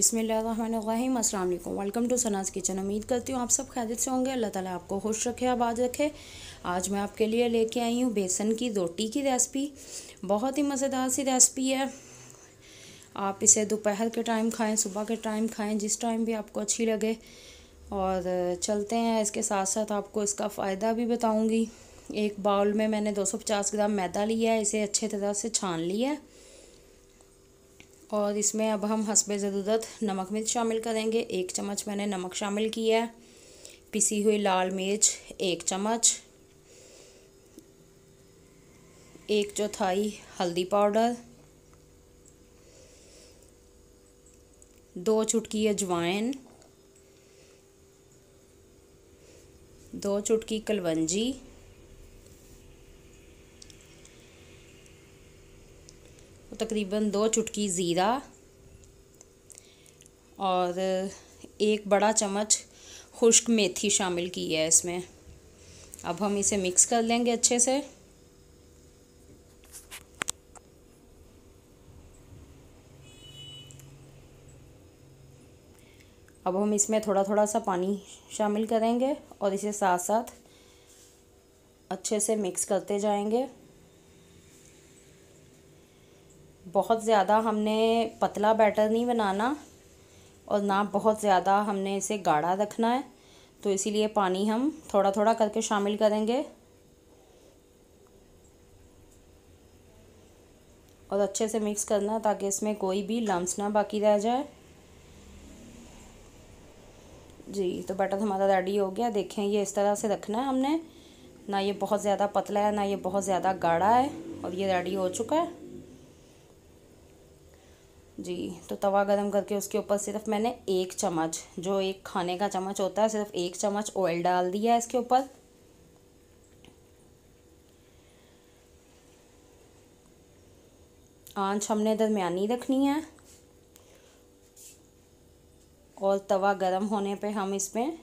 अस्सलाम वालेकुम welcome to सनाज kitchen उम्मीद करती हूँ आप सब खैरियत से होंगे अल्लाह ताला आपको खुश रखे आबाद रखे आज मैं आपके लिए लेके आई हूँ बेसन की रोटी की रेसिपी बहुत ही मज़ेदार सी रेसिपी है आप इसे दोपहर के टाइम खाएं सुबह के टाइम खाएं जिस टाइम भी आपको अच्छी लगे और चलते हैं इसके साथ साथ आपको इसका फ़ायदा भी बताऊँगी एक बाउल में मैंने पचास ग्राम मैदा लिया है इसे अच्छे तरह से छान लिया है और इसमें अब हम हसब ज़रूरत नमक मिर्च शामिल करेंगे एक चम्मच मैंने नमक शामिल किया है पिसी हुई लाल मिर्च एक चम्मच एक चौथाई हल्दी पाउडर दो चुटकी अजवाइन दो चुटकी कलवंजी तकरीबन दो चुटकी ज़ीरा और एक बड़ा चम्मच खुश्क मेथी शामिल की है इसमें अब हम इसे मिक्स कर लेंगे अच्छे से अब हम इसमें थोड़ा थोड़ा सा पानी शामिल करेंगे और इसे साथ साथ अच्छे से मिक्स करते जाएंगे बहुत ज़्यादा हमने पतला बैटर नहीं बनाना और ना बहुत ज़्यादा हमने इसे गाढ़ा रखना है तो इसीलिए पानी हम थोड़ा थोड़ा करके शामिल करेंगे और अच्छे से मिक्स करना ताकि इसमें कोई भी लम्स ना बाकी रह जाए जी तो बैटर हमारा रेडी हो गया देखें ये इस तरह से रखना है हमने ना ये बहुत ज़्यादा पतला है ना ये बहुत ज़्यादा गाढ़ा है और ये रेडी हो चुका है जी तो तवा गर्म करके उसके ऊपर सिर्फ मैंने एक चम्मच जो एक खाने का चम्मच होता है सिर्फ एक चम्मच ऑयल डाल दिया है इसके ऊपर आंच हमने दरमियानी रखनी है और तवा गर्म होने पे हम इसमें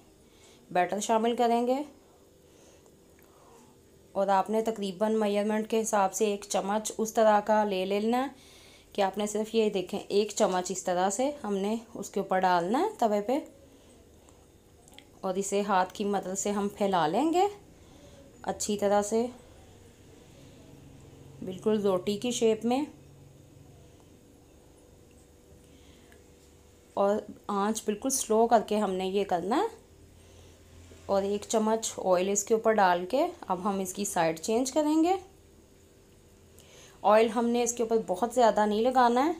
बैटर शामिल करेंगे और आपने तकरीबन मेजरमेंट के हिसाब से एक चम्मच उस तरह का ले लेना है कि आपने सिर्फ ये देखें एक चम्मच इस तरह से हमने उसके ऊपर डालना है तवे पे और इसे हाथ की मदद से हम फैला लेंगे अच्छी तरह से बिल्कुल रोटी की शेप में और आंच बिल्कुल स्लो करके हमने ये करना है और एक चम्मच ऑयल इसके ऊपर डाल के अब हम इसकी साइड चेंज करेंगे ऑयल हमने इसके ऊपर बहुत ज़्यादा नहीं लगाना है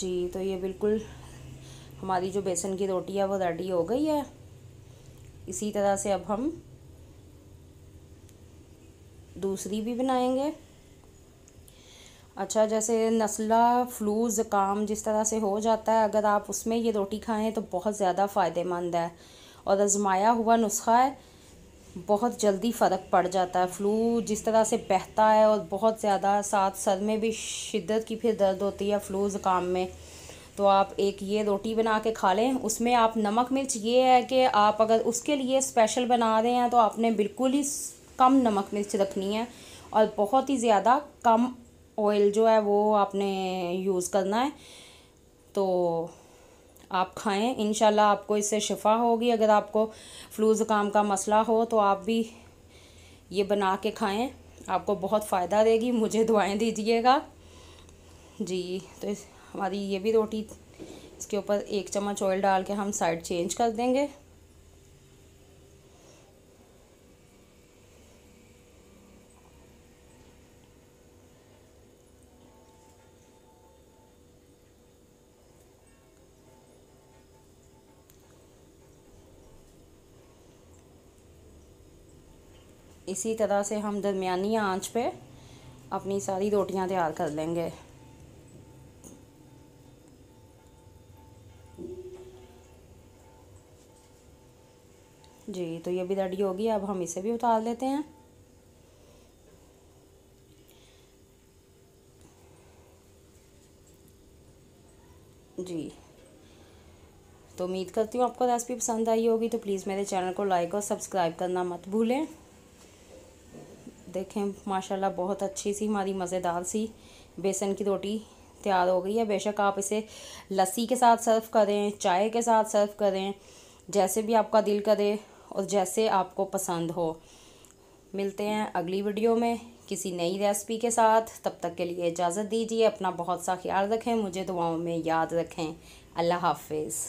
जी तो ये बिल्कुल हमारी जो बेसन की रोटी है वो रेडी हो गई है इसी तरह से अब हम दूसरी भी बनाएंगे अच्छा जैसे नस्ला फ्लू ज़ुकाम जिस तरह से हो जाता है अगर आप उसमें ये रोटी खाएं तो बहुत ज़्यादा फ़ायदेमंद है और आजमाया हुआ नुस्खा है बहुत जल्दी फ़र्क पड़ जाता है फ्लू जिस तरह से बहता है और बहुत ज़्यादा साथ सर में भी शिद्दत की फिर दर्द होती है फ्लू ज़ुकाम में तो आप एक ये रोटी बना के खा लें उसमें आप नमक मिर्च ये है कि आप अगर उसके लिए स्पेशल बना रहे हैं तो आपने बिल्कुल ही कम नमक मिर्च रखनी है और बहुत ही ज़्यादा कम ऑयल जो है वो आपने यूज़ करना है तो आप खाएं इन आपको इससे शिफा होगी अगर आपको फ्लू ज़ुकाम का मसला हो तो आप भी ये बना के खाएं आपको बहुत फ़ायदा देगी मुझे दुआएं दीजिएगा जी तो हमारी ये भी रोटी इसके ऊपर एक चम्मच ऑयल डाल के हम साइड चेंज कर देंगे इसी तरह से हम दरमियानी आंच पे अपनी सारी रोटियां तैयार कर लेंगे जी तो ये भी रेडी होगी अब हम इसे भी उतार लेते हैं जी तो उम्मीद करती हूँ आपको रेसिपी पसंद आई होगी तो प्लीज़ मेरे चैनल को लाइक और सब्सक्राइब करना मत भूलें देखें माशाल्लाह बहुत अच्छी सी हमारी मज़ेदार सी बेसन की रोटी तैयार हो गई है बेशक आप इसे लस्सी के साथ सर्व करें चाय के साथ सर्व करें जैसे भी आपका दिल करे और जैसे आपको पसंद हो मिलते हैं अगली वीडियो में किसी नई रेसिपी के साथ तब तक के लिए इजाज़त दीजिए अपना बहुत सा ख्याल रखें मुझे दुआओं में याद रखें अल्लाह हाफिज़